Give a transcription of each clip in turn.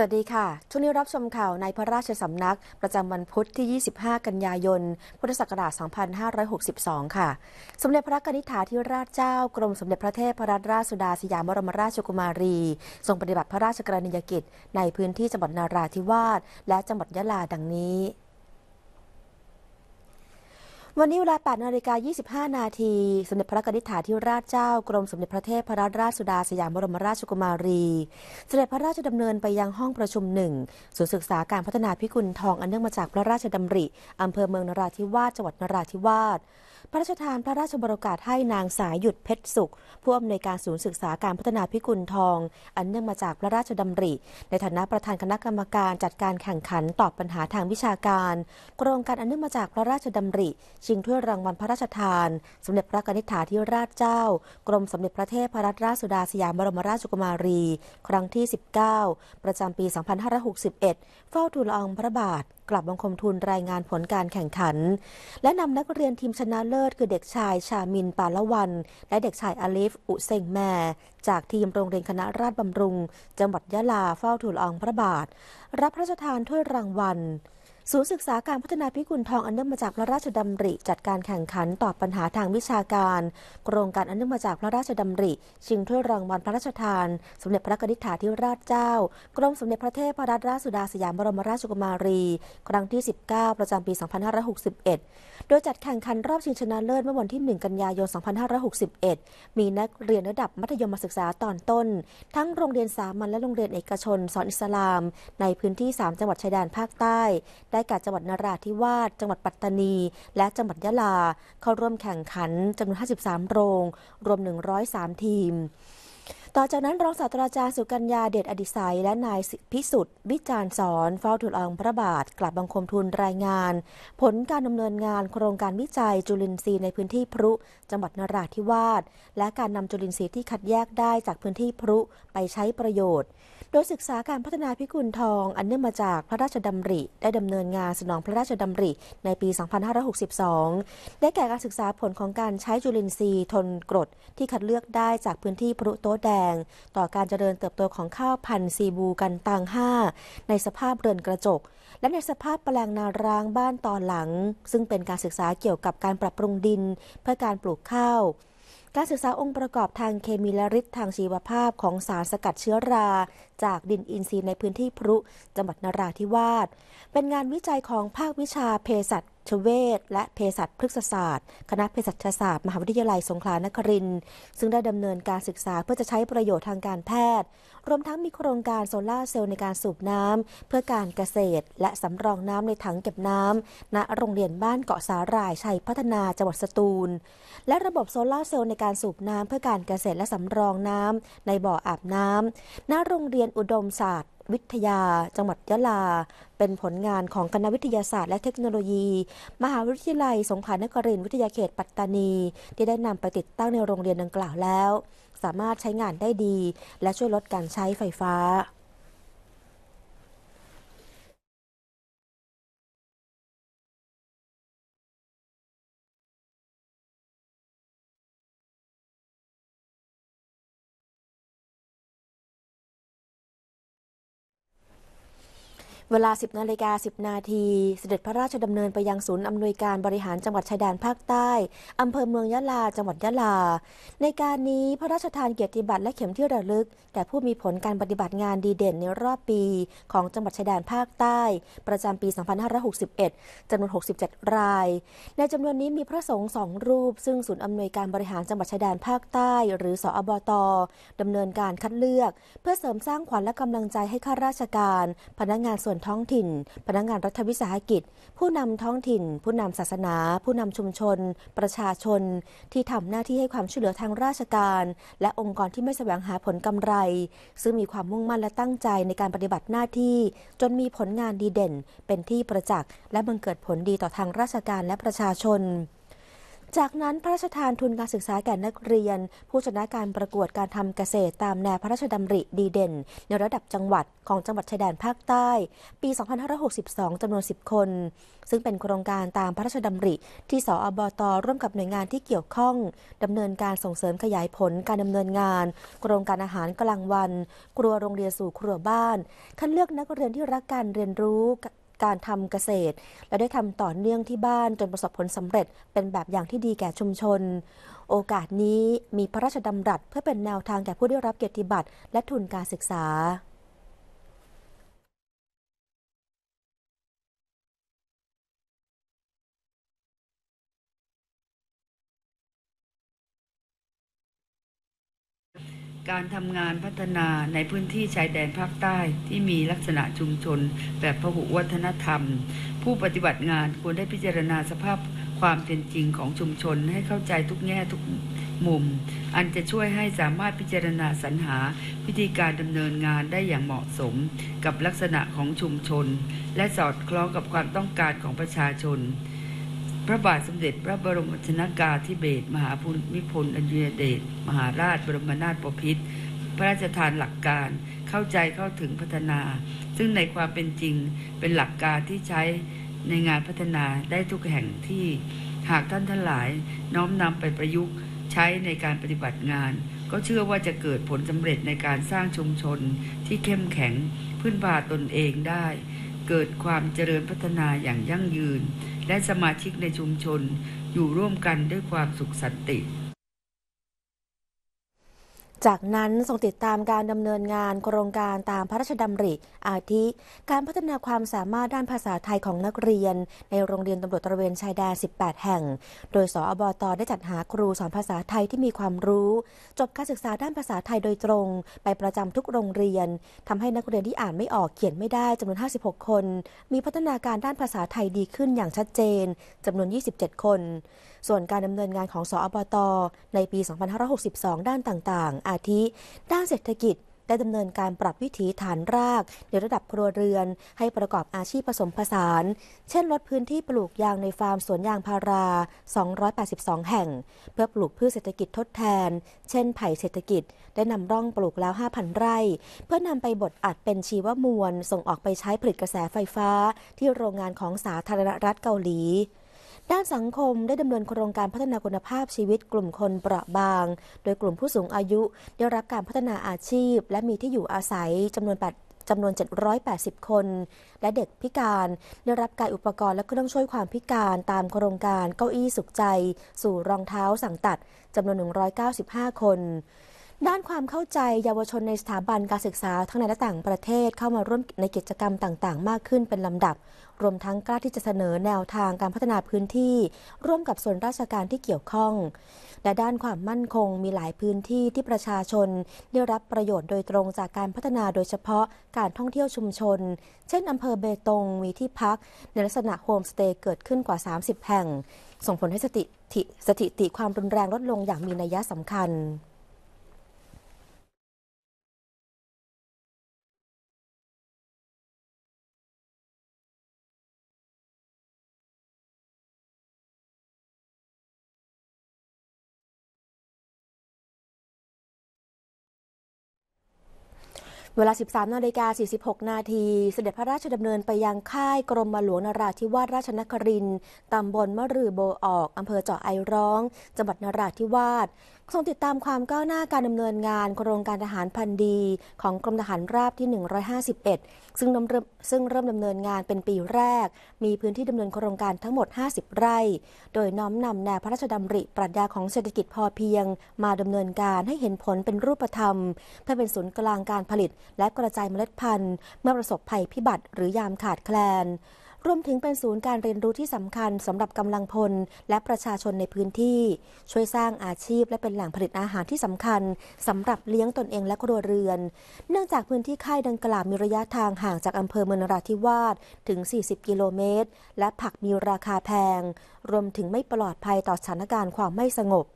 สวัสดีค่ะ ช่วงนี้รับชมข่าวในพระราชสำนักประจำวันพุธที่ 25 กันยายน พุทธศักราช 2562 ค่ะ สมเด็จพระกนิษฐาธิราชเจ้ากรมสมเด็จพระเทพรัตนราชสุดาสยามบรมราชกุมารี ทรงปฏิบัติพระราชกรณียกิจ ในพื้นที่จังหวัดนาราธิวาสและจังหวัดยะลาดังนี้วันนี้เวลา 8นาฬิกา 25 นาทีสมเด็จพระกนิษฐาธิราชเจ้ากรมสมเด็จพระเทพรัตนราชสุดาสยามบรมราชกุมารีสเสด็จพระราชดำเนินไปยังห้องประชุมหนึ่งศูนย์ศึกษาการพัฒนาพิกุลทองอันเนื่องมาจากพระราชดำริ อำเภอเมืองนราธิวาส จังหวัดนราธิวาสพระราชทานพระราชบรกาศให้นางสาย หยุดเพชรสุขผู้อำนวยการศูนย์ศึกษาการพัฒนาพิกุลทอง อันเนื่องมาจากพระราชดำริ ในฐานะประธานคณะกรรมการ จัดการแข่งขันตอบปัญหาทางวิชาการ โครงการอันเนื่องมาจากพระราชดำริ ชิงถ้วยรางวัลพระราชทานสมเด็จพระนิธิฐาธิราชเจ้า กรมสมเด็จพระเทพรัตนราชสุดาสยามบรมราชกุมารี ครั้งที่ 19ประจำปี2561เฝ้าทูลอองพระบาทกลับบังคมทุนรายงานผลการแข่งขัน และนำนักเรียนทีมชนะเลิศ คือเด็กชายชามินปาละวัน และเด็กชายอาลิฟอุเซงแม่ จากทีมโรงเรียนคณะราษฎรบำรุง จังหวัดยะลาเฝ้าทูลอองพระบาท รับพระราชทานถ้วยรางวัลศูนย์ศึกษาการพัฒนาพิกุลทองอันเนื่องมาจากพระราชดำริจัดการแข่งขันตอบปัญหาทางวิชาการ โครงการอันเนื่องมาจากพระราชดำริชิงถ้วยรางวัลพระราชทาน สมเด็จพระนิธิถาธิราชเจ้า กรมสมเด็จพระเทพรัตนราชสุดาสยามบรมราชกุมารี ครั้งที่ 19ประจำปี 2561 โดยจัดแข่งขันรอบชิงชนะเลิศเมื่อวันที่ 1 กันยายน 2561 มีนักเรียนระดับมัธยมศึกษาตอนต้น ทั้งโรงเรียนสามัญและโรงเรียนเอกชน สอนอิสลาม ในพื้นที่ 3 จังหวัดชายแดนภาคใต้ได้แก่จังหวัดนราธิวาส จังหวัดปัตตานี และจังหวัดยะลาเข้าร่วมแข่งขันจำนวน 53 โรง รวม 103 ทีม ต่อจากนั้นรองศาสตราจารย์สุกัญญาเดชอดิศัยและนายพิสุทธิ์ วิจารณ์สอน เฝ้าถุลองพระบาท กลับบังคมทุนรายงาน ผลการดำเนินงานโครงการวิจัยจุลินทรีย์ในพื้นที่พรุจังหวัดนราธิวาสและการนำจุลินทรีย์ที่คัดแยกได้จากพื้นที่พรุไปใช้ประโยชน์โดยศึกษาการพัฒนาพิกุลทอง อันเนื่องมาจากพระราชดำริได้ดำเนินงานสนองพระราชดำริในปี 2562 ได้แก่การศึกษาผลของการใช้จุลินทรีย์ทนกรดที่คัดเลือกได้จากพื้นที่พรุโตแดง ต่อการเจริญเติบโตของข้าวพันธุ์ซีบูกันตังห้าในสภาพเรือนกระจกและในสภาพแปลงนาร้างบ้านตอนหลัง ซึ่งเป็นการศึกษาเกี่ยวกับการปรับปรุงดินเพื่อการปลูกข้าวการศึกษาองค์ประกอบทางเคมีและฤทธิ์ทางชีวภาพของสารสกัดเชื้อรา จากดินอินทรีย์ในพื้นที่พรุจังหวัดนราธิวาสเป็นงานวิจัยของภาควิชาเภสัชชเวศและเภสัชพฤกษศาสตร์ คณะเภสัชศาสตร์มหาวิทยาลัยสงขลานครินทร์ซึ่งได้ดำเนินการศึกษาเพื่อจะใช้ประโยชน์ทางการแพทย์รวมทั้งมีโครงการ โซลาเซลล์ในการสูบน้ำเพื่อการเกษตร และสำรองน้ำในถังเก็บน้ำณโรงเรียนบ้านเกาะสาหร่ายชัยพัฒนาจังหวัดสตูล และระบบโซลาเซลล์ในการสูบน้ำเพื่อการเกษตรและสำรองน้ำในบ่ออาบน้ำณโรงเรียนอุดมศาสตร์วิทยาจังหวัดยะลา เป็นผลงานของคณะวิทยาศาสตร์และเทคโนโลยี มหาวิทยาลัยสงขลานครินทร์วิทยาเขตปัตตานี ที่ได้นำไปติดตั้งในโรงเรียนดังกล่าวแล้ว สามารถใช้งานได้ดี และช่วยลดการใช้ไฟฟ้าเวลา 10นาฬิกา10 นาทีเสด็จพระราชดำเนินไปยังศูนย์ อำนวยการบริหารจังหวัดชายแดนภาคใต้ อำเภอเมืองยะลา จังหวัดยะลา ในการนี้พระราชทานเกียรติบัตรและเข็มที่ระลึกแก่ผู้มีผลการปฏิบัติงานดีเด่นในรอบปีของจังหวัดชายแดนภาคใต้ ประจำปี 2561 จำนวน 67 ราย ในจำนวนนี้มีพระสงฆ์ 2 รูป ซึ่งศูนย์อำนวยการบริหารจังหวัดชายแดนภาคใต้ หรือ สอบตดำเนินการคัดเลือก เพื่อเสริมสร้างขวัญและกำลังใจให้ข้าราชการ พนักงานส่วนนท้องถิ่น พนักงานรัฐวิสาหกิจผู้นำท้องถิ่น ผู้นำศาสนา ผู้นำชุมชน ประชาชน ที่ทำหน้าที่ให้ความช่วยเหลือทางราชการและองค์กรที่ไม่แสวงหาผลกำไร ซึ่งมีความมุ่งมั่นและตั้งใจในการปฏิบัติหน้าที่จนมีผลงานดีเด่น เป็นที่ประจักษ์และบังเกิดผลดีต่อทางราชการและประชาชนจากนั้นพระราชทานทุนการศึกษาแก่นักเรียนผู้ชนะการประกวดการทำเกษตรตามแนวพระราชดำริดีเด่น ในระดับจังหวัดของจังหวัดชายแดนภาคใต้ ปี 2562 จำนวน 10 คน ซึ่งเป็นโครงการตามพระราชดำริที่สออบตร่วมกับหน่วยงานที่เกี่ยวข้องดำเนินการส่งเสริมขยายผลการดำเนินงาน โครงการอาหารกลางวันครัวโรงเรียนสู่ครัวบ้าน คัดเลือกนักเรียนที่รักการเรียนรู้การทำเกษตร และได้ทำต่อเนื่องที่บ้าน จนประสบผลสำเร็จเป็นแบบอย่างที่ดีแก่ชุมชน โอกาสนี้มีพระราชดำรัสเพื่อเป็นแนวทางแก่ผู้ได้รับเกียรติบัตรและทุนการศึกษาการทำงานพัฒนาในพื้นที่ชายแดนภาคใต้ที่มีลักษณะชุมชนแบบพหุวัฒนธรรม ผู้ปฏิบัติงานควรได้พิจารณาสภาพความเป็นจริงของชุมชนให้เข้าใจทุกแง่ทุกมุมอันจะช่วยให้สามารถพิจารณาสรรหาวิธีการดำเนินงานได้อย่างเหมาะสมกับลักษณะของชุมชนและสอดคล้องกับความต้องการของประชาชนพระบาทสมเด็จพระบรมชนากาธิเบศมหาภูมิพลอดุลยเดชมหาราชบรมนาถบพิตรพระราชทานหลักการเข้าใจเข้าถึงพัฒนา ซึ่งในความเป็นจริงเป็นหลักการที่ใช้ในงานพัฒนาได้ทุกแห่งที่ หากท่านทั้งหลายน้อมนำไปประยุกต์ใช้ในการปฏิบัติงาน ก็เชื่อว่าจะเกิดผลสำเร็จในการสร้างชุมชนที่เข้มแข็งพื้นพาตนเองได้ เกิดความเจริญพัฒนาอย่างยั่งยืนและสมาชิกในชุมชนอยู่ร่วมกันด้วยความสุขสันติจากนั้นทรงติดตามการดำเนินงานโครงการตามพระราชดำริอาทิ การพัฒนาความสามารถด้านภาษาไทยของนักเรียน ในโรงเรียนตำรวจตระเวนชายแดน18 แห่ง โดยสอบต ได้จัดหาครูสอนภาษาไทยที่มีความรู้ จบการศึกษาด้านภาษาไทยโดยตรง ไปประจำทุกโรงเรียนทำให้นักเรียนที่อ่านไม่ออกเขียนไม่ได้จำนวน 56 คน มีพัฒนาการด้านภาษาไทยดีขึ้นอย่างชัดเจนจำนวน 27 คนส่วนการดำเนินงานของ สอปต ในปี 2562 ด้านต่างๆ อาทิ ด้านเศรษฐกิจได้ดำเนินการปรับวิถีฐานรากในระดับครัวเรือน ให้ประกอบอาชีพผสมผสาน เช่น ลดพื้นที่ปลูกยางในฟาร์มสวนยางพารา 282 แห่ง เพื่อปลูกพืชเศรษฐกิจทดแทน เช่น ไผ่เศรษฐกิจได้นำร่องปลูกแล้ว 5,000 ไร่ เพื่อนำไปบดอัดเป็นชีวมวล ส่งออกไปใช้ผลิตกระแสไฟฟ้าที่โรงงานของสาธารณรัฐเกาหลีด้านสังคมได้ดำเนินโครงการพัฒนาคุณภาพชีวิตกลุ่มคนเปราะบาง โดยกลุ่มผู้สูงอายุ ได้รับการพัฒนาอาชีพ และมีที่อยู่อาศัยจำนวน8จำนวน 780 คน และเด็กพิการ ได้รับการอุปกรณ์และเครื่องช่วยความพิการตามโครงการเก้าอี้สุขใจ สู่รองเท้าสั่งตัดจำนวน 195 คนด้านความเข้าใจเยาวชนในสถาบันการศึกษา ทั้งในและต่างประเทศเข้ามาร่วมในกิจกรรมต่างๆ มากขึ้นเป็นลำดับ รวมทั้งกล้าที่จะเสนอแนวทางการพัฒนาพื้นที่ร่วมกับส่วนราชการที่เกี่ยวข้อง และด้านความมั่นคงมีหลายพื้นที่ที่ประชาชนได้รับประโยชน์โดยตรงจากการพัฒนาโดยเฉพาะการท่องเที่ยวชุมชน เช่นอำเภอเบตงมีที่พัก ในลักษณะโฮมสเตย์เกิดขึ้นกว่า 30 แห่ง ส่งผลให้สถิติสิติความรุนแรงลดลงอย่างมีนัยสำคัญเวลา 13 นาฬิกา46นาที เสด็จพระราชดำเนินไปยังค่ายกรมหลวงนราธิวาสราชนครินตำบลมะรือโบออก อำเภอเจาะไอร้อง จังหวัดนราธิวาสทรงติดตามความก้าวหน้าการดำเนินงาน โครงการทหารพันดีของกรมทหารราบที่ 151 ซึ่งเริ่มซึ่งเริ่มดำเนินงานเป็นปีแรก มีพื้นที่ดำเนินโครงการทั้งหมด 50 ไร่ โดยน้อมนำแนวพระราชดำริปรัชญาของเศรษฐกิจพอเพียงมาดำเนินการให้เห็นผลเป็นรูปธรรม เพื่อเป็นศูนย์กลางการผลิตและกระจายเมล็ดพันธุ์ เมื่อประสบภัยพิบัติ หรือยามขาดแคลนรวมถึงเป็นศูนย์การเรียนรู้ที่สำคัญสำหรับกำลังพลและประชาชนในพื้นที่ ช่วยสร้างอาชีพและเป็นแหล่งผลิตอาหารที่สำคัญสำหรับเลี้ยงตนเองและครัวเรือน เนื่องจากพื้นที่ค่ายดังกล่าวมีระยะทางห่างจากอำเภอเมืองราธิวาสถึง 40 กิโลเมตร และผักมีราคาแพง รวมถึงไม่ปลอดภัยต่อสถานการณ์ความไม่สงบ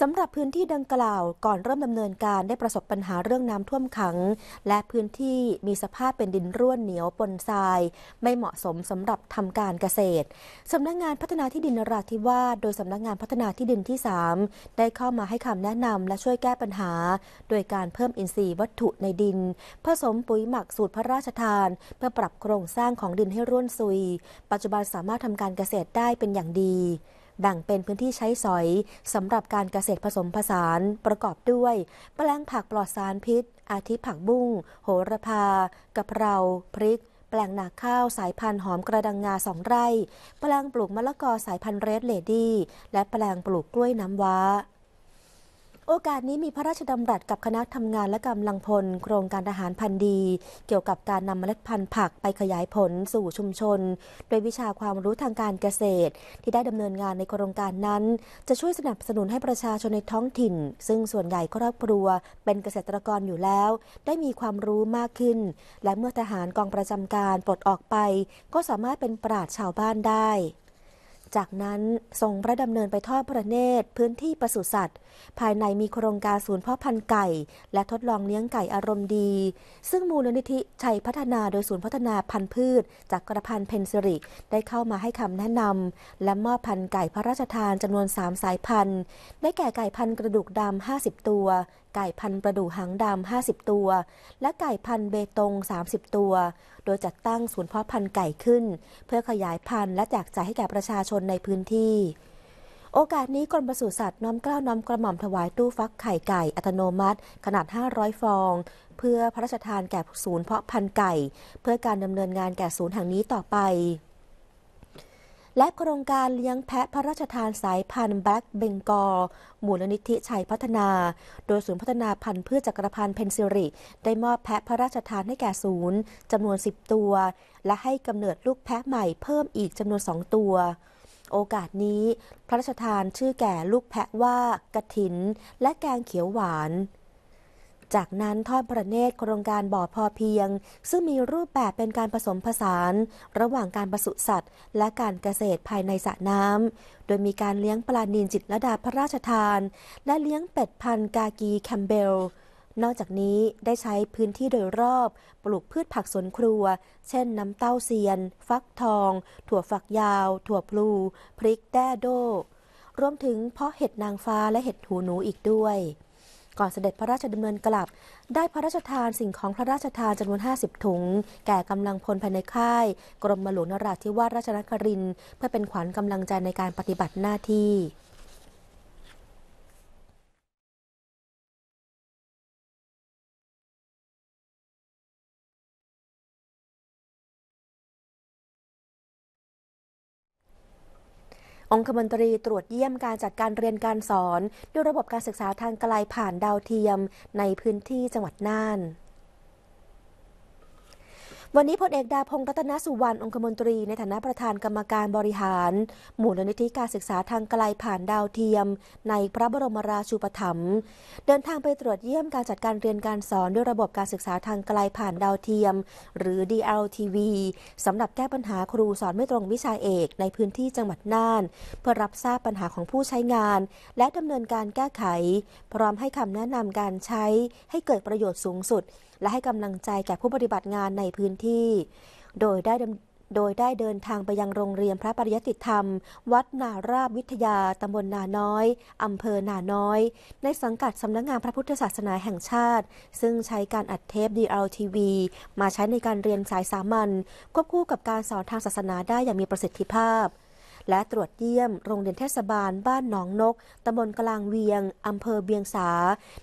สำหรับพื้นที่ดังกล่าว ก่อนเริ่มดำเนินการได้ประสบปัญหาเรื่องน้ำท่วมขัง และพื้นที่มีสภาพเป็นดินร่วนเหนียวปนทรายไม่เหมาะสมสำหรับทำการเกษตรสำนักงงานพัฒนาที่ดินนราธิวาสโดยสำนักงงานพัฒนาที่ดินที่ 3 ได้เข้ามาให้คำแนะนำและช่วยแก้ปัญหา โดยการเพิ่มอินทรีย์วัตถุในดิน ผสมปุ๋ยหมักสูตรพระราชทาน เพื่อปรับโครงสร้างของดินให้ร่วนซุย ปัจจุบันสามารถทำการเกษตรได้เป็นอย่างดีแบ่งเป็นพื้นที่ใช้สอยสำหรับการเกษตรผสมผสานประกอบด้วยแปลงผักปลอดสารพิษ อาทิผักบุ้งโหระพากะเพรา พริก แปลงนาข้าวสายพันธุ์หอมกระดังงาสองไร่แปลงปลูกมะละกอสายพันธุ์เรดเลดี้และแปลงปลูกกล้วยน้ำว้าโอกาสนี้มีพระราชดำรัสกับคณะทำงานและกำลังพล โครงการทหารพันธ์ดี เกี่ยวกับการนำเมล็ดพันธุ์ผักไปขยายผลสู่ชุมชน โดยวิชาความรู้ทางการเกษตรที่ได้ดำเนินงานในโครงการนั้น จะช่วยสนับสนุนให้ประชาชนในท้องถิ่น ซึ่งส่วนใหญ่ครอบครัวเป็นเกษตรกรอยู่แล้ว ได้มีความรู้มากขึ้น และเมื่อทหารกองประจำการปลดออกไป ก็สามารถเป็นปราชชาวบ้านได้จากนั้น ทรงพระดำเนินไปทอดพระเนตรพื้นที่ปศุสัตว์ ภายในมีโครงการศูนย์พ่อพันธุ์ไก่และทดลองเลี้ยงไก่อารมณ์ดี ซึ่งมูลนิธิ ชัยพัฒนาโดยศูนย์พัฒนาพันธุ์พืช จากกระพันเพนซิริได้เข้ามาให้คำแนะนำและมอบพันธุ์ไก่พระราชทานจำนวน 3 สายพันธุ์ได้แก่ไก่พันธุ์กระดูกดำ50 ตัวไก่พันประดู่หางดำ 50 ตัว และไก่พันเบตง 30 ตัว โดยจัดตั้งศูนย์เพาะพันธุ์ไก่ขึ้น เพื่อขยายพันธุ์และแจกจ่ายให้แก่ประชาชนในพื้นที่ โอกาสนี้กรมปศุสัตว์น้อมกล้าวน้อมกระหม่อมถวายตู้ฟักไข่ไก่อัตโนมัติขนาด 500 ฟอง เพื่อพระราชทานแก่ศูนย์เพาะพันธุ์ไก่ เพื่อการดำเนินงานแก่ศูนย์แห่งนี้ต่อไปและโครงการเลี้ยงแพะพระราชทานสายพันธุ์แบล็กเบงกอลมูลนิธิชัยพัฒนา โดยศูนย์พัฒนาพันธุ์พืชจักรพันธ์เพนซิริได้มอบแพะพระราชทานให้แก่ศูนย์จำนวน 10 ตัว และให้กำเนิดลูกแพะใหม่เพิ่มอีกจำนวน 2 ตัว โอกาสนี้พระราชทานชื่อแก่ลูกแพะว่ากระถิน และแกงเขียวหวานจากนั้นทอดพระเนตรโครงการบ่อพอเพียง ซึ่งมีรูปแบบเป็นการผสมผสาน ระหว่างการปศุสัตว์และการเกษตรภายในสระน้ำ โดยมีการเลี้ยงปลานิลจิตระดาพระราชทาน และเลี้ยงเป็ดพันกากีแคมเบล นอกจากนี้ได้ใช้พื้นที่โดยรอบปลูกพืชผักสวนครัว เช่น น้ำเต้าเซียน ฟักทอง ถั่วฝักยาว ถั่วพลู พริกแด้โดรวมถึงเพาะเห็ดนางฟ้าและเห็ดหูหนูอีกด้วยก่อนเสด็จพระราชดำเนินกลับ ได้พระราชทานสิ่งของพระราชทานจำนวน 50 ถุง แก่กำลังพลภายในค่าย กรมหลวงนราธิวาสราชนคริน เพื่อเป็นขวัญกำลังใจในการปฏิบัติหน้าที่องคมนตรีตรวจเยี่ยมการจัดการเรียนการสอนด้วยระบบการศึกษาทางไกลผ่านดาวเทียมในพื้นที่จังหวัดน่านวันนี้พลเอกดาพงรัตนสุวรรณองคมนตรีในฐานะประธานกรรมการบริหารหมู่นิธิการศึกษาทางไกลผ่านดาวเทียม ในพระบรมราชูปถัมภ์เดินทางไปตรวจเยี่ยมการจัดการเรียนการสอนด้วยระบบการศึกษาทางไกลผ่านดาวเทียม หรือ DLTV สำหรับแก้ปัญหาครูสอนไม่ตรงวิชาเอกในพื้นที่จังหวัดน่านเพื่อรับทราบปัญหาของผู้ใช้งาน และดำเนินการแก้ไข พร้อมให้คำแนะนำการใช้ให้เกิดประโยชน์สูงสุดและให้กำลังใจแก่ผู้ปฏิบัติงานในพื้นที่ โดยได้โดยได้เดินทางไปยังโรงเรียนพระปริยติธรรม วัดนาราบวิทยาตำบลนาน้อยอำเภอ นาน้อย ในสังกัดสำนักงงานพระพุทธศาสนาแห่งชาติ ซึ่งใช้การอัดเทป DLTV มาใช้ในการเรียนสายสามัญควบคู่กับการสอนทางศาสนาได้อย่างมีประสิทธิภาพและตรวจเยี่ยมโรงเรียนเทศบาลบ้านหนองนก ตำบลกลางเวียง อำเภอเบียงสา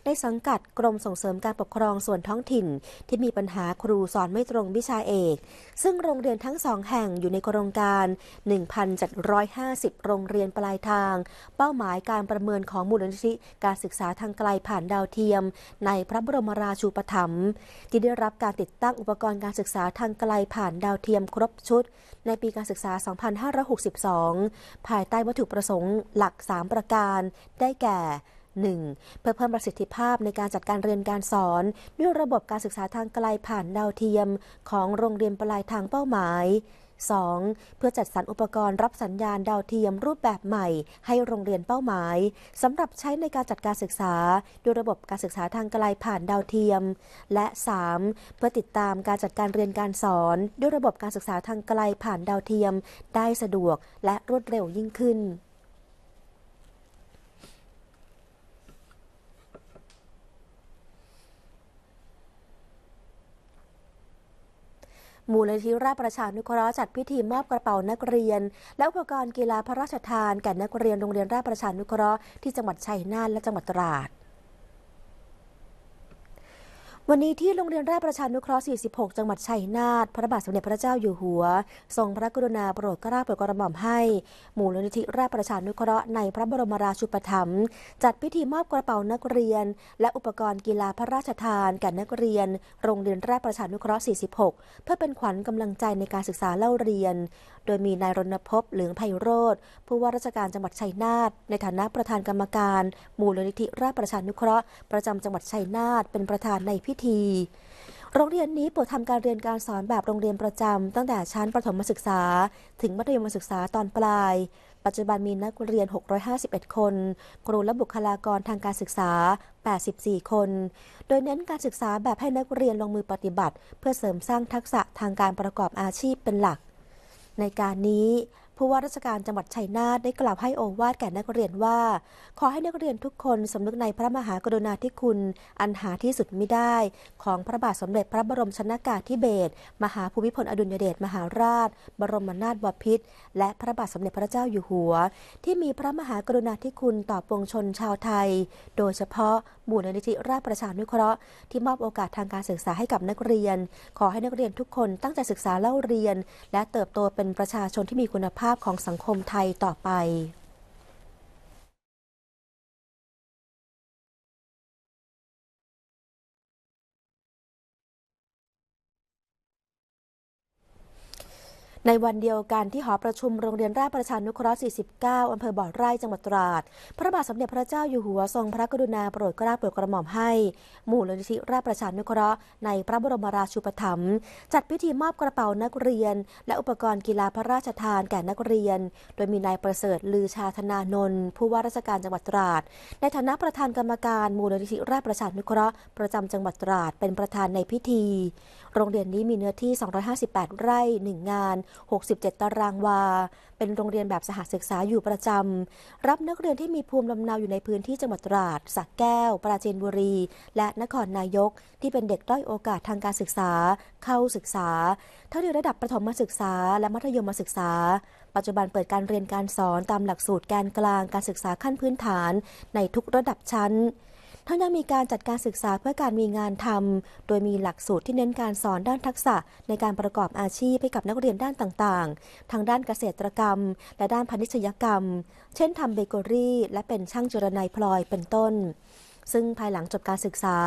ในสังกัดกรมส่งเสริมการปกครองส่วนท้องถิ่น ที่มีปัญหาครูสอนไม่ตรงวิชาเอก ซึ่งโรงเรียนทั้งสองแห่งอยู่ในโครงการ 1,750 โรงเรียนปลายทาง เป้าหมายการประเมินของมูลนิธิ การศึกษาทางไกลผ่านดาวเทียม ในพระบรมราชูปถัมภ์ที่ได้รับการติดตั้งอุปกรณ์การศึกษาทางไกลผ่านดาวเทียมครบชุด ในปีการศึกษา 2562ภายใต้วัตถุประสงค์หลัก 3 ประการ ได้แก่ 1. เพื่อเพิ่มประสิทธิภาพในการจัดการเรียนการสอนด้วยระบบการศึกษาทางไกลผ่านดาวเทียม ของโรงเรียนปลายทางเป้าหมาย 2. เพื่อจัดสรรอุปกรณ์รับสัญญาณดาวเทียมรูปแบบใหม่ ให้โรงเรียนเป้าหมายสำหรับใช้ในการจัดการศึกษาด้วยระบบการศึกษาทางไกลผ่านดาวเทียม และ 3. เพื่อติดตามการจัดการเรียนการสอนด้วยระบบการศึกษาทางไกลผ่านดาวเทียม ได้สะดวกและรวดเร็วยิ่งขึ้นมูลนิธิราชประชานุเคราะห์จัดพิธีมอบกระเป๋านักเรียนและอุปกรณ์กีฬาพระราชทานแก่นักเรียนโรงเรียนราชประชานุเคราะห์ที่จังหวัดชัยนาทและจังหวัดตราดวันนี้ที่โรงเรียนแรกประชานุเคราะห์ 46 จังหวัดชัยนาท พระบาทสมเด็จพระเจ้าอยู่หัว ทรงพระกรุณาโปรดเกล้าโปรดกระหม่อมให้หมู่ลนิธิแรกประชานุเคราะห์ในพระบรมราชูปถัมภ์จัดพิธีมอบกระเป๋านักเรียน และอุปกรณ์กีฬาพระราชทาน แก่นักเรียน โรงเรียนแรกประชานุเคราะห์ 46 เพื่อเป็นขวัญกำลังใจในการศึกษาเล่าเรียน โดยมีนายรณพบเหลืองไพโรธผู้ว่าราชการจังหวัดชัยนาทในฐานะประธานกรรมการหมู่ลนิธิราชประชานุเคราะห์ประจำจังหวัดชัยนาทเป็นประธานในพิพิธีโรงเรียนนี้เปิดทำการเรียนการสอนแบบโรงเรียนประจำตั้งแต่ชั้นประถมศึกษา ถึงมัธยมศึกษาตอนปลาย ปัจจุบันมีนักเรียน 651 คนครูและบุคลากรทางการศึกษา 84 คน โดยเน้นการศึกษาแบบให้นักเรียนลงมือปฏิบัติ เพื่อเสริมสร้างทักษะทางการประกอบอาชีพเป็นหลัก ในการนี้ผู้ว่าราชการจังหวัดชัยนาทได้กล่าวให้โอวาทแก่นักเรียนว่า ขอให้นักเรียนทุกคนสำนึกในพระมหากรุณาธิคุณอันหาที่สุดไม่ได้ ของพระบาทสมเด็จ พระบรมชนากาธิเบศรมหาภูมิพลอดุลยเดชมหาราช บรมนาถบพิตรและพระบาทสมเด็จพระเจ้าอยู่หัว ที่มีพระมหากรุณาธิคุณต่อปวงชนชาวไทย โดยเฉพาะมูลนิธิราชประชานุเคราะห์ที่มอบโอกาสทางการศึกษาให้กับนักเรียน ขอให้นักเรียนทุกคนตั้งใจศึกษาเล่าเรียนและเติบโตเป็นประชาชนที่มีคุณภาพของสังคมไทยต่อไปในวันเดียวกันที่หอประชุมโรงเรียนราชประชานุเคราะห์ 49 อำเภอบ่อไร่ จังหวัดตราดพระบาทสมเด็จพระเจ้าอยู่หัวทรงพระกรุณาโปรดเกล้าโปรดกระหม่อมให้ หมู่ลนิธิราชประชานุเคราะห์ใน พระบรมราชูปถัมภ์จัดพิธีมอบกระเป๋านักเรียน และอุปกรณ์กีฬาพระราชทานแก่นักเรียน โดยมีนายประเสริฐลือชาธนานนท์ผู้ว่าราชการจังหวัดตราดในฐานะประธานกรรมการมูลนิธิราชประชานุเคราะห์ประจำจังหวัดตราดเป็นประธานในพิธีโรงเรียนนี้มีเนื้อที่ 258 ไร่1งาน 67ตารางวา เป็นโรงเรียนแบบสหศึกษาอยู่ประจำ รับนักเรียนที่มีภูมิลำเนาอยู่ในพื้นที่จังหวัดตราดสักแก้ว ปราจีนบุรี และนครนายก ที่เป็นเด็กด้อยโอกาสทางการศึกษา เข้าศึกษา ทั้งในระดับประถมศึกษาและมัธยมศึกษา ปัจจุบันเปิดการเรียนการสอนตามหลักสูตรแกนกลางการศึกษาขั้นพื้นฐาน ในทุกระดับชั้นทั้งยังมีการจัดการศึกษาเพื่อการมีงานทำ โดยมีหลักสูตรที่เน้นการสอนด้านทักษะในการประกอบอาชีพให้กับนักเรียนด้านต่าง ๆ ทางด้านเกษตรกรรมและด้านพาณิชยกรรม เช่น ทำเบเกอรี่ และเป็นช่างจุรนายพลอยเป็นต้น ซึ่งภายหลังจบการศึกษา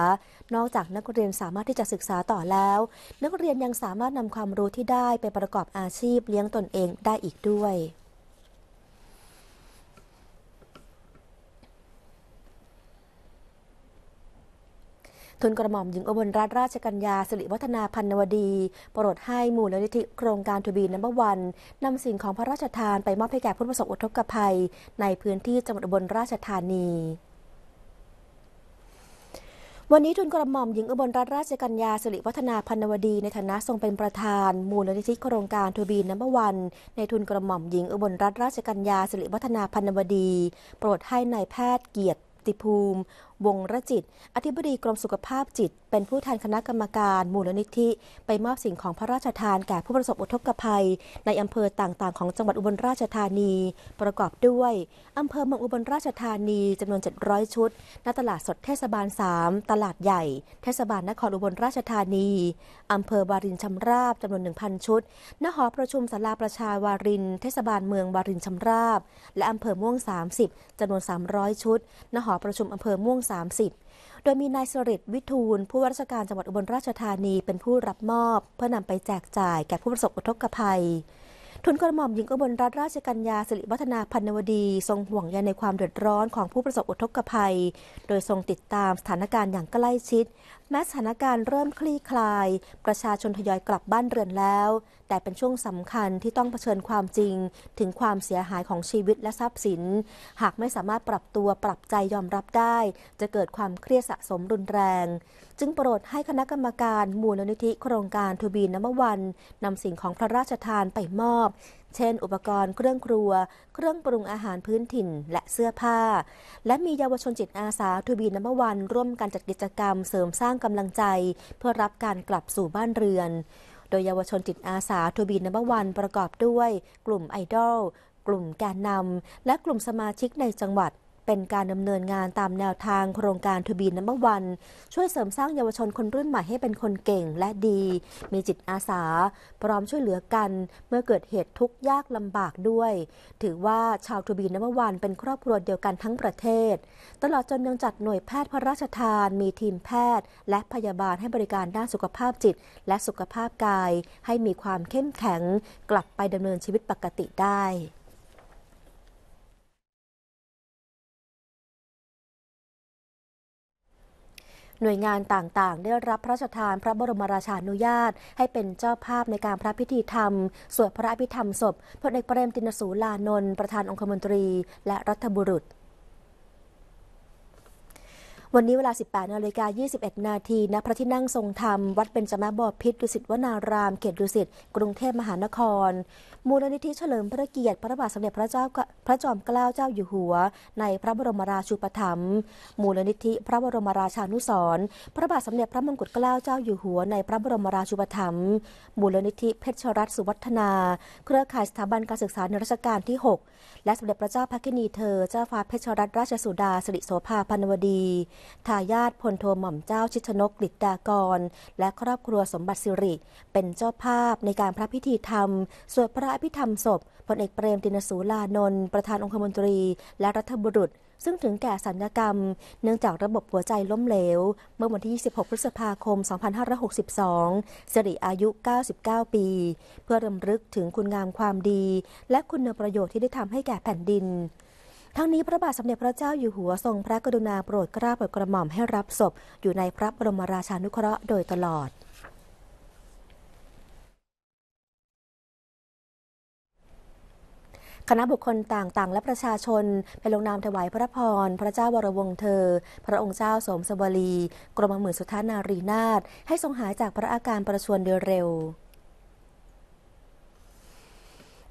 นอกจากนักเรียนสามารถที่จะศึกษาต่อแล้ว นักเรียนยังสามารถนำความรู้ที่ได้ไปประกอบอาชีพเลี้ยงตนเองได้อีกด้วยทุนกระหม่อมหญิงอบลรัตราชกัญญาสิริวัฒนาพันนวดีโปรดให้มูลนิธิโครงการทบีนัมเบอร์วันนำสิ่งของพระราชทานไปมอบให้แก่ผู้ประสบอุทกภัยในพื้นที่จังหวัดอุบลราชธานี วันนี้ทุนกระหม่อมหญิงอุบลรัตนราชกัญญาสิริวัฒนาพันวดี ในฐานะทรงเป็นประธาน มูลนิธิโครงการทบีนัมบวันในทุนกระหม่อมหญิงอุบลรัตนราชกัญญาสิริวัฒนาพันวดี โปรดให้ในายแพทย์เกียรติภูมิวงระจิต อธิบดีกรมสุขภาพจิตเป็นผู้แทนคณะกรรมการมูลนิธิ ไปมอบสิ่งของพระราชทานแก่ผู้ประสบอุทกภัย ในอำเภอต่างๆของจังหวัดอุบลราชธานี ประกอบด้วย อำเภอเมืองอุบลราชธานี จำนวน 700 ชุดณตลาดสดเทศบาล 3 ตลาดใหญ่ เทศบาลนครอุบลราชธานีอำเภอวารินชำราบจำนวน 1,000 ชุดณหอประชุมศาลาประชาวารินเทศบาลเมืองวารินชำราบและอำเภอม่วง 30จำนวน 300 ชุดณหอประชุมอำเภอม่วง2530โดยมีนายสริดวิทูล ผู้ว่าราชการจังหวัดอุบลราชธานีเป็นผู้รับมอบ เพื่อนำไปแจกจ่ายแก่ผู้ประสบอุทกภัย ทุนกระหม่อมหญิงอุบลรัตนราชกัญญาสิริวัฒนาพันนวดี ทรงห่วงใยในความเดือดร้อนของผู้ประสบอุทกภัย โดยทรงติดตามสถานการณ์อย่างใกล้ชิดแม้สถานการณ์เริ่มคลี่คลาย ประชาชนทยอยกลับบ้านเรือนแล้ว แต่เป็นช่วงสำคัญที่ต้องเผชิญความจริงถึงความเสียหายของชีวิตและทรัพย์สิน หากไม่สามารถปรับตัวปรับใจยอมรับได้ จะเกิดความเครียดสะสมรุนแรง จึงโปรดให้คณะกรรมการมูลนิธิโครงการทูบีนน้ำวัน นำสิ่งของพระราชทานไปมอบเช่นอุปกรณ์เครื่องครัว เครื่องปรุงอาหารพื้นถิ่นและเสื้อผ้า และมีเยาวชนจิตอาสาทวบีน้ำวันร่วมกันจัดกิจกรรมเสริมสร้างกำลังใจ เพื่อรับการกลับสู่บ้านเรือน โดยเยาวชนจิตอาสาทวบีน้ำวันประกอบด้วย กลุ่มไอดอลกลุ่มแกนนำและกลุ่มสมาชิกในจังหวัดเป็นการดำเนินงานตามแนวทางโครงการทบีนน้ำมอวัน ช่วยเสริมสร้างเยาวชนคนรุ่นใหม่ให้เป็นคนเก่งและดี มีจิตอาสา พร้อมช่วยเหลือกันเมื่อเกิดเหตุทุกข์ยากลำบากด้วย ถือว่าชาวทบีนน้ำมอวันเป็นครอบครัวเดียวกันทั้งประเทศ ตลอดจนยังจัดหน่วยแพทย์พระราชทาน มีทีมแพทย์และพยาบาลให้บริการด้านสุขภาพจิตและสุขภาพกายให้มีความเข้มแข็งกลับไปดำเนินชีวิตปกติได้หน่วยงานต่างๆ ได้รับพระราชทานพระบรมราชานุญาตให้เป็นเจ้าภาพในการพระพิธีธรรมสวดพระอภิธรรมศพพลเอกเปรมตินสูลานนท์ประธานองคมนตรีและรัฐบุรุษวันนี้เวลา 18นาฬิกา21นาทีณพระที่นั่งทรงธรรมวัดเบญจมาบพิตรดุสิตวนารามเขตดุสิตกรุงเทพมหานครมูลนิธิเฉลิมพระเกียรติพระบาทสมเด็จพระเจ้าพระจอมเกล้าเจ้าอยู่หัวในพระบรมราชูปถัมภ์มูลนิธิ พระบรมราชานุสรพระบาทสมเด็จพระมงกุฎเกล้าเจ้าอยู่หัวในพระบรมราชูปถัมภ์มูลนิธิเพชรรัตน์สุวัฒนา เครือข่ายสถาบันการศึกษาในรัชกาลที่ 6 และสมเด็จพระเจ้าพระกินีเธอเจ้าฟ้าเพชรรัตนราชสุดาสิริโสภาพันวดีทายาทพลโทหม่อมเจ้าชิชนกกฤิดากร และครอบครัวสมบัติสิริ เป็นเจ้าภาพในการพระพิธีธรรมสวดพระอภิธรรมศพพลเอกเปรมตินสูลานนท์ประธานองคมนตรี และรัฐบุรุษ ซึ่งถึงแก่สัญญกรรม เนื่องจากระบบหัวใจล้มเหลว เมื่อวันที่ 26 พฤษภาคม 2562 สิริอายุ 99 ปี เพื่อรำลึกถึงคุณงามความดี และคุณประโยชน์ที่ได้ทำให้แก่แผ่นดินทั้งนี้พระบาทสมเด็จพระเจ้าอยู่หัวทรงพระกรุณาโปรดกราบกระหม่อมให้รับศพอยู่ในพระบรมราชานุเคราะห์โดยตลอด คณะบุคคลต่างๆ และประชาชนไปลงนามถวายพระพร พระเจ้าวรวงเธอ พระองค์เจ้าสมสวรีกรมหมื่นสุทานารีนาถให้ทรงหายจากพระอาการประชวรเดือเร็ว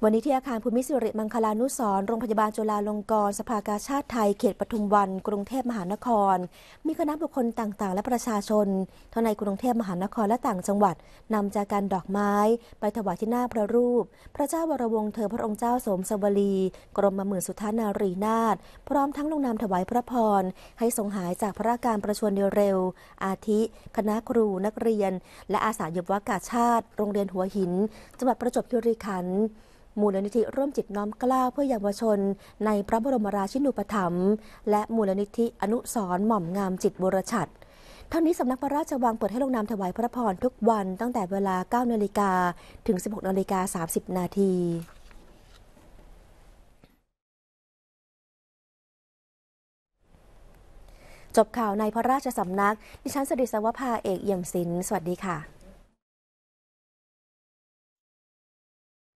วันนี้ที่อาคารภูมิสิริมังคลานุสรโรงพยาบาลจุฬาลงกรณ์ สภากาชาติไทย เขตปทุมวัน กรุงเทพมหานคร มีคณะบุคคลต่างๆ และประชาชนทั้งในกรุงเทพมหานครและต่างจังหวัด นำจากการดอกไม้ ไปถวายที่หน้าพระรูป พระเจ้าวรวงศ์เธอพระองค์เจ้าสมสวรีกรมมหมื่นสุทานารีนาถพร้อมทั้งลงนามถวายพระพรให้ทรงหายจากพระราการประชวรเร็วๆอาทิ คณะครูนักเรียน และอาสาหยบวากาชาติโรงเรียนหัวหิน จังหวัดประจวบคีรีขันธ์มูลนิธิร่วมจิตน้อมกล้าวเพื่อเยาวชนในพระบรมราชินูปถัมภ์และมูลนิธิอนุสรหม่อมงามจิตบรชัดเท่านี้สำนักพระราชวังเปิดให้ลงนามถวายพระพรทุกวันตั้งแต่เวลา 9นาฬิกาถึง 16นาฬิกา30นาที จบข่าวในพระราชสำนัก ดิฉันสดิสวภาเอกเอี่ยมศิลป์สวัสดีค่ะ